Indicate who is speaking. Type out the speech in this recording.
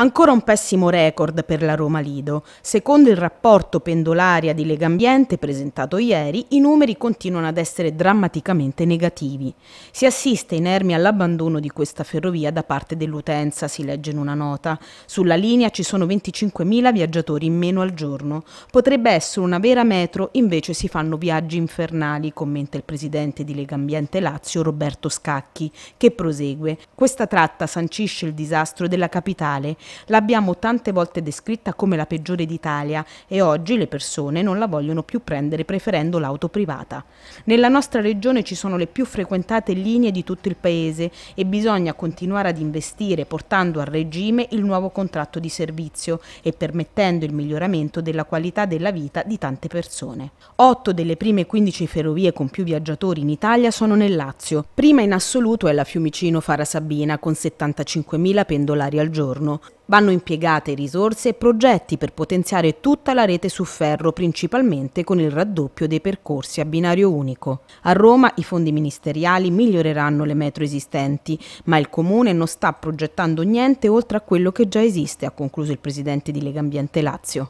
Speaker 1: Ancora un pessimo record per la Roma Lido. Secondo il rapporto pendolaria di Legambiente presentato ieri, i numeri continuano ad essere drammaticamente negativi. Si assiste inermi all'abbandono di questa ferrovia da parte dell'utenza, si legge in una nota. Sulla linea ci sono 25.000 viaggiatori in meno al giorno. Potrebbe essere una vera metro, invece si fanno viaggi infernali, commenta il presidente di Legambiente Lazio Roberto Scacchi, che prosegue. Questa tratta sancisce il disastro della capitale L'abbiamo tante volte descritta come la peggiore d'Italia e oggi le persone non la vogliono più prendere preferendo l'auto privata. Nella nostra regione ci sono le più frequentate linee di tutto il paese e bisogna continuare ad investire portando a regime il nuovo contratto di servizio e permettendo il miglioramento della qualità della vita di tante persone. 8 delle prime 15 ferrovie con più viaggiatori in Italia sono nel Lazio. Prima in assoluto è la Fiumicino Fara Sabina con 75.000 pendolari al giorno. Vanno impiegate risorse e progetti per potenziare tutta la rete su ferro, principalmente con il raddoppio dei percorsi a binario unico. A Roma i fondi ministeriali miglioreranno le metro esistenti, ma il Comune non sta progettando niente oltre a quello che già esiste, ha concluso il presidente di Lega Ambiente Lazio.